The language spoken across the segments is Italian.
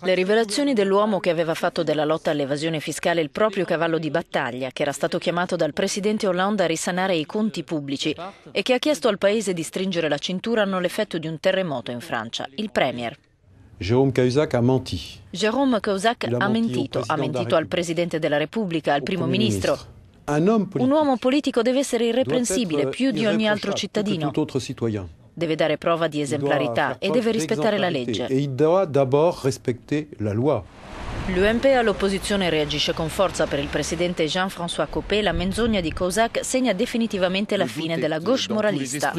Le rivelazioni dell'uomo che aveva fatto della lotta all'evasione fiscale il proprio cavallo di battaglia, che era stato chiamato dal presidente Hollande a risanare i conti pubblici e che ha chiesto al paese di stringere la cintura, hanno l'effetto di un terremoto in Francia. Il Premier. Jérôme Cahuzac ha menti. Jérôme Cahuzac ha mentito, ha mentito al Presidente della Repubblica, al Primo Ministro. Un uomo politico deve essere irreprensibile più di ogni altro cittadino deve dare prova di esemplarità e deve rispettare la legge. L'UMP all'opposizione reagisce con forza per il presidente Jean-François Copé, la menzogna di Cosac segna definitivamente la fine della gauche moralista.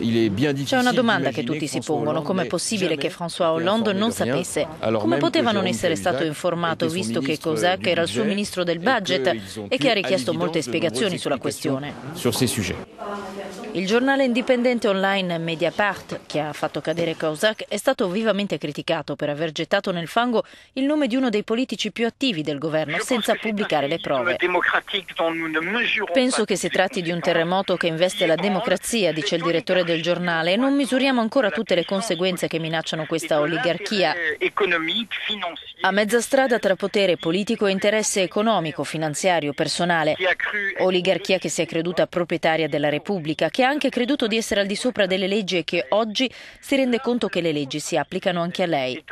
C'è una domanda che tutti si pongono, com'è possibile che François Hollande non sapesse? Come poteva non essere stato informato visto che Cosac era il suo ministro del budget e che ha richiesto molte spiegazioni sulla questione? Il giornale indipendente online Mediapart, che ha fatto cadere Kozak, è stato vivamente criticato per aver gettato nel fango il nome di uno dei politici più attivi del governo senza pubblicare le prove. Penso che si tratti di un terremoto che investe la democrazia, dice il direttore del giornale, e non misuriamo ancora tutte le conseguenze che minacciano questa oligarchia. A mezza strada tra potere politico e interesse economico, finanziario, personale. Oligarchia che si è creduta proprietaria della Repubblica, che ha anche creduto di essere al di sopra delle leggi e che oggi si rende conto che le leggi si applicano anche a lei.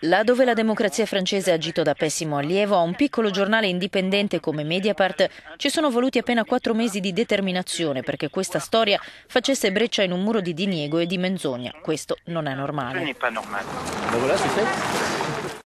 Là dove la democrazia francese ha agito da pessimo allievo, a un piccolo giornale indipendente come Mediapart ci sono voluti appena quattro mesi di determinazione perché questa storia facesse breccia in un muro di diniego e di menzogna. Questo non è normale.